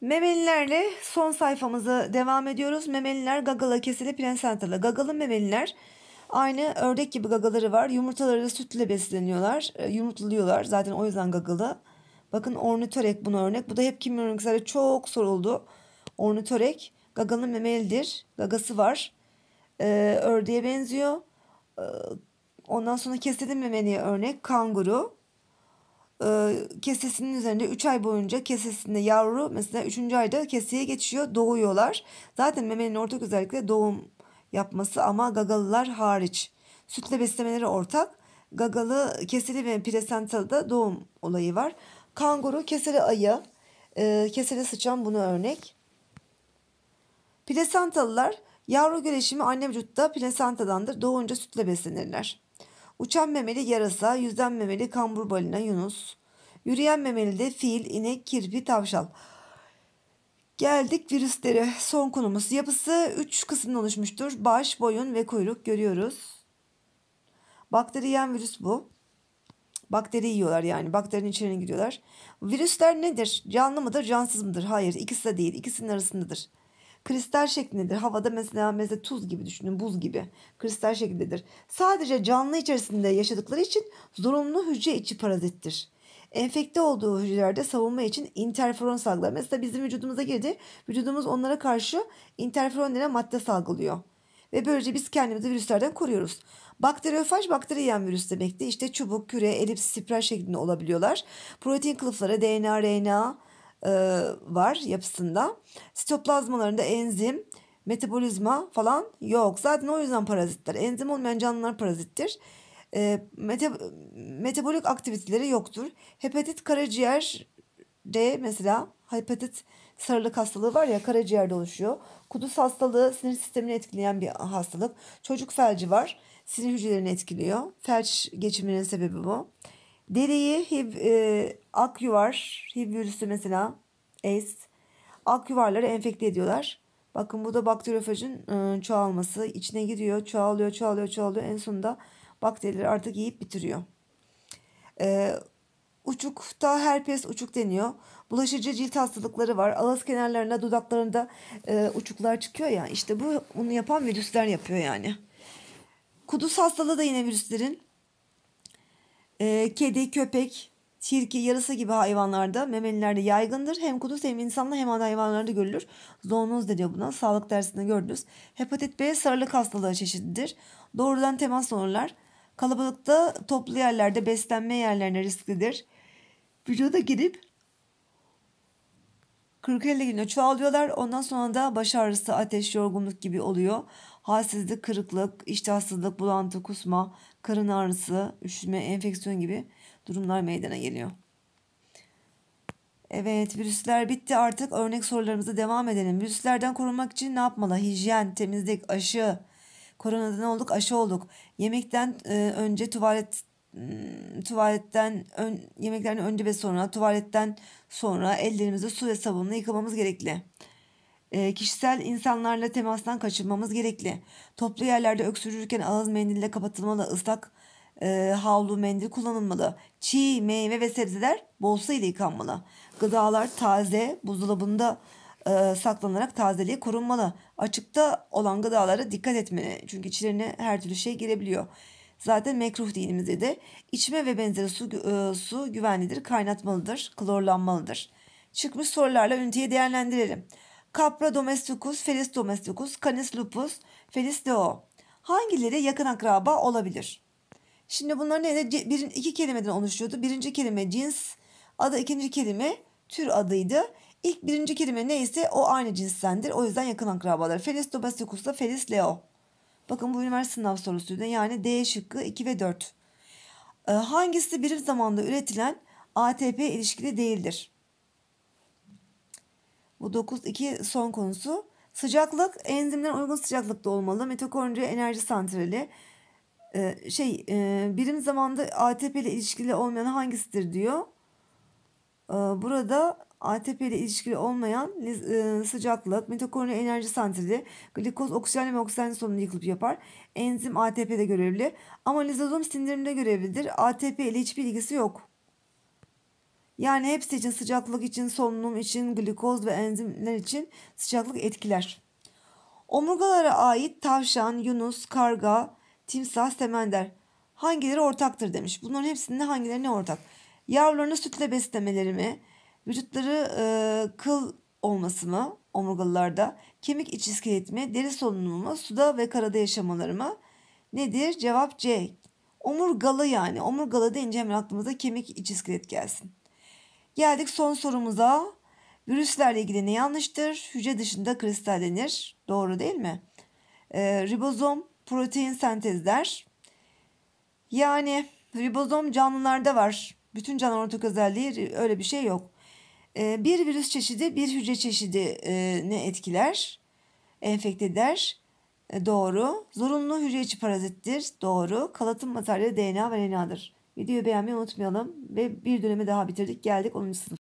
Memelilerle son sayfamızı devam ediyoruz. Memeliler gagala kesili prensentalı. Gagalı memeliler aynı ördek gibi gagaları var. Yumurtaları da sütle besleniyorlar. E, yumurtluyorlar. Zaten o yüzden gagalı. Bakın ornitorek bunu örnek. Bu da hep kimin kimyonoksilere çok soruldu. Ornitorek gagalı memelidir. Gagası var. E, ördeğe benziyor. E, ondan sonra kesili memeliye örnek kanguru. E, kesesinin üzerinde 3 ay boyunca kesesinde yavru mesela 3. ayda keseye geçiyor doğuyorlar. Zaten memenin ortak özellikle doğum yapması ama gagalılar hariç. Sütle beslemeleri ortak. Gagalı, keseli ve presentalı da doğum olayı var. Kanguru, keseli ayı, e, keseli sıçan bunu örnek. Presentalılar yavru gelişimi anne vücutta presentadandır. Doğunca sütle beslenirler. Uçan memeli yarasa, yüzen memeli kambur balina Yunus. Yürüyen memeli de fil, inek, kirpi, tavşan Geldik virüslere. Son konumuz. Yapısı 3 kısımdan oluşmuştur. Baş, boyun ve kuyruk görüyoruz. Bakteri yiyen virüs bu. Bakteri yiyorlar yani. Bakterinin içine giriyorlar. Virüsler nedir? Canlı mıdır, cansız mıdır? Hayır, ikisi de değil. İkisinin arasındadır kristal şeklindedir. Havada mesela mesela tuz gibi düşünün, buz gibi. Kristal şeklindedir. Sadece canlı içerisinde yaşadıkları için zorunlu hücre içi parazittir. Enfekte olduğu hücrelerde savunma için interferon salgılar. Mesela bizim vücudumuza girdi. Vücudumuz onlara karşı interferon denen madde salgılıyor. Ve böylece biz kendimizi virüslerden koruyoruz. Bakteriyofaj bakteri yiyen virüs demekti. İşte çubuk, küre, elips, spiral şeklinde olabiliyorlar. Protein kılıfları, DNA, RNA, e, var yapısında. Sitoplazmalarında enzim, metabolizma falan yok. Zaten o yüzden parazitler. Enzim olmayan canlılar parazittir. E, meta, metabolik aktiviteleri yoktur. Hepatit karaciğer D mesela hepatit sarılık hastalığı var ya karaciğerde oluşuyor. Kuduz hastalığı sinir sistemini etkileyen bir hastalık. Çocuk felci var. Sinir hücrelerini etkiliyor. Felç geçiminin sebebi bu. Deriyi hib, e, ak yuvar, hib virüsü mesela AIDS. Ak yuvarları enfekte ediyorlar. Bakın bu da bakteriyofajın e, çoğalması. içine giriyor, çoğalıyor, çoğalıyor, çoğalıyor. En sonunda bakterileri artık yiyip bitiriyor. E, uçukta herpes uçuk deniyor. Bulaşıcı cilt hastalıkları var. Ağız kenarlarında, dudaklarında e, uçuklar çıkıyor ya. İşte bu bunu yapan virüsler yapıyor yani. Kuduz hastalığı da yine virüslerin e, kedi, köpek, tilki, yarısı gibi hayvanlarda, memelilerde yaygındır. Hem kuduz hem insanla hem hayvanlarda görülür. Zoonoz deniyor buna. Sağlık dersinde gördünüz. Hepatit B sarılık hastalığı çeşididir. Doğrudan temas olurlar. Kalabalıkta toplu yerlerde beslenme yerlerine risklidir. Vücuda girip 40-50 gün ölçü alıyorlar. Ondan sonra da baş ağrısı, ateş, yorgunluk gibi oluyor. Halsizlik, kırıklık, iştahsızlık, bulantı, kusma, karın ağrısı, üşüme, enfeksiyon gibi durumlar meydana geliyor. Evet virüsler bitti artık örnek sorularımıza devam edelim. Virüslerden korunmak için ne yapmalı? Hijyen, temizlik, aşı. Koronadan olduk aşı olduk. Yemekten e, önce tuvalet Iı, tuvaletten ön, yemeklerin önce ve sonra tuvaletten sonra ellerimizi su ve sabunla yıkamamız gerekli. E, kişisel insanlarla temastan kaçınmamız gerekli. Toplu yerlerde öksürürken ağız mendille kapatılmalı. Islak e, ıı, havlu mendil kullanılmalı. Çiğ meyve ve sebzeler bol su ile yıkanmalı. Gıdalar taze buzdolabında e, saklanarak tazeliği korunmalı. Açıkta olan gıdalara dikkat etmeli. Çünkü içlerine her türlü şey girebiliyor. Zaten mekruh dinimizde de içme ve benzeri su, e, su güvenlidir, kaynatmalıdır, klorlanmalıdır. Çıkmış sorularla üniteyi değerlendirelim. Capra domesticus, Felis domesticus, Canis lupus, Felis deo. Hangileri yakın akraba olabilir? Şimdi bunlar neydi? Bir, iki kelimeden oluşuyordu. Birinci kelime cins adı, ikinci kelime tür adıydı. İlk birinci kelime neyse o aynı cinslendir. O yüzden yakın akrabalar. Felis domesticus ile Felis leo. Bakın bu üniversite sınav sorusuydu. Yani D şıkkı 2 ve 4. Ee, hangisi birim zamanda üretilen ATP ilişkili değildir? Bu 9-2 son konusu. Sıcaklık enzimler uygun sıcaklıkta olmalı. Mitokondri enerji santrali ee, şey e, birim zamanda ATP ile ilişkili olmayan hangisidir diyor. Ee, burada ATP ile ilişkili olmayan e, sıcaklık, mitokondri enerji santrali, glikoz, oksijen ve oksijen sonunu yıkılıp yapar. Enzim ATP'de görevli ama lizozom sindirimde görevlidir. ATP ile hiçbir ilgisi yok. Yani hepsi için sıcaklık için, solunum için, glikoz ve enzimler için sıcaklık etkiler. Omurgalara ait tavşan, yunus, karga, timsah, semender hangileri ortaktır demiş. Bunların hepsinde hangileri ne ortak? Yavrularını sütle beslemeleri mi? Vücutları e, kıl olması mı omurgalılarda, kemik iç iskelet mi, deri solunumu mu, suda ve karada yaşamaları mı? Nedir? Cevap C. Omurgalı yani. Omurgalı deyince hemen aklımıza kemik iç iskelet gelsin. Geldik son sorumuza. Virüslerle ilgili ne yanlıştır? Hücre dışında kristallenir. Doğru değil mi? Ee, ribozom protein sentezler. Yani ribozom canlılarda var. Bütün canlı ortak özelliği öyle bir şey yok. Ee, bir virüs çeşidi bir hücre çeşidi ne etkiler, enfekte eder. Ee, doğru. Zorunlu hücre içi parazittir. Doğru. Kalıtım materyali DNA ve RNA'dır. Videoyu beğenmeyi unutmayalım. Ve bir dönemi daha bitirdik. Geldik 10. sınıf.